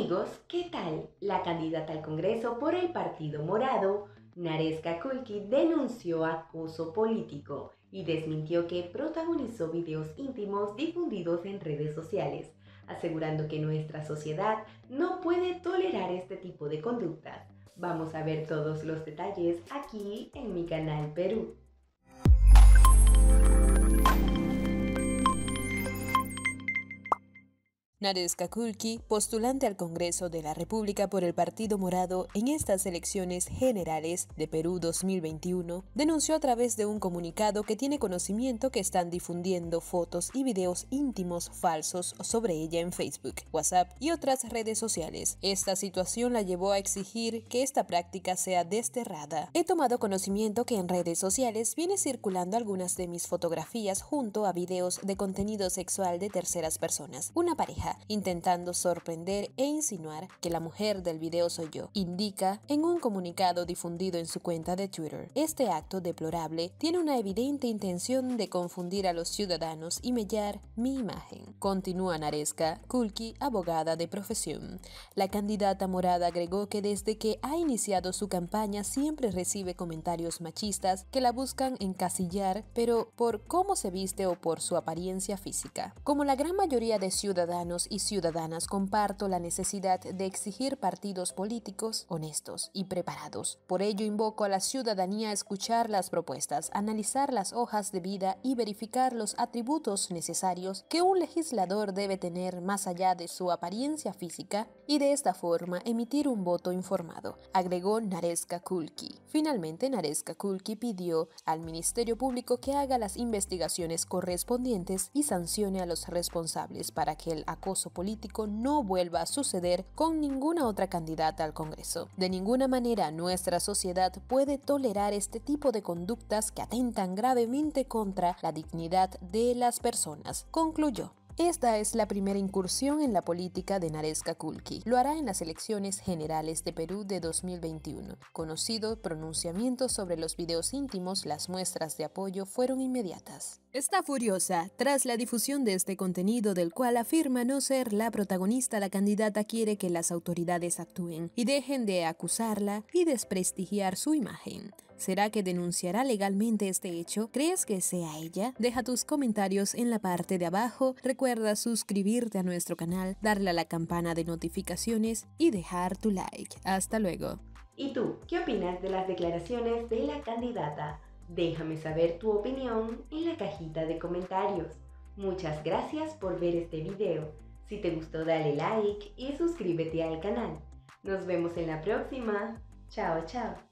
amigos, ¿qué tal? La candidata al Congreso por el Partido Morado, Nareska Kulki, denunció acoso político y desmintió que protagonizó videos íntimos difundidos en redes sociales, asegurando que nuestra sociedad no puede tolerar este tipo de conductas. Vamos a ver todos los detalles aquí en mi canal Perú. Nares Kulki, postulante al Congreso de la República por el Partido Morado en estas elecciones generales de Perú 2021, denunció a través de un comunicado que tiene conocimiento que están difundiendo fotos y videos íntimos falsos sobre ella en Facebook, WhatsApp y otras redes sociales. Esta situación la llevó a exigir que esta práctica sea desterrada. He tomado conocimiento que en redes sociales viene circulando algunas de mis fotografías junto a videos de contenido sexual de terceras personas. Una pareja intentando sorprender e insinuar que la mujer del video soy yo, indica en un comunicado difundido en su cuenta de Twitter. Este acto deplorable tiene una evidente intención de confundir a los ciudadanos y mellar mi imagen. Continúa Naresca, Kulki, abogada de profesión. La candidata morada agregó que desde que ha iniciado su campaña siempre recibe comentarios machistas que la buscan encasillar, pero por cómo se viste o por su apariencia física. Como la gran mayoría de ciudadanos, y ciudadanas comparto la necesidad de exigir partidos políticos honestos y preparados. Por ello invoco a la ciudadanía a escuchar las propuestas, analizar las hojas de vida y verificar los atributos necesarios que un legislador debe tener más allá de su apariencia física y de esta forma emitir un voto informado, agregó Nareska Kulki. Finalmente, Nareska Kulki pidió al Ministerio Público que haga las investigaciones correspondientes y sancione a los responsables para que el acuerdo político no vuelva a suceder con ninguna otra candidata al Congreso. De ninguna manera nuestra sociedad puede tolerar este tipo de conductas que atentan gravemente contra la dignidad de las personas, concluyó. Esta es la primera incursión en la política de Nareska Kulki. Lo hará en las elecciones generales de Perú de 2021. Conocido pronunciamiento sobre los videos íntimos, las muestras de apoyo fueron inmediatas. Está furiosa tras la difusión de este contenido del cual afirma no ser la protagonista. La candidata quiere que las autoridades actúen y dejen de acusarla y desprestigiar su imagen. ¿Será que denunciará legalmente este hecho? ¿Crees que sea ella? Deja tus comentarios en la parte de abajo, recuerda suscribirte a nuestro canal, darle a la campana de notificaciones y dejar tu like. Hasta luego. ¿Y tú, qué opinas de las declaraciones de la candidata? Déjame saber tu opinión en la cajita de comentarios. Muchas gracias por ver este video. Si te gustó dale like y suscríbete al canal. Nos vemos en la próxima. Chao, chao.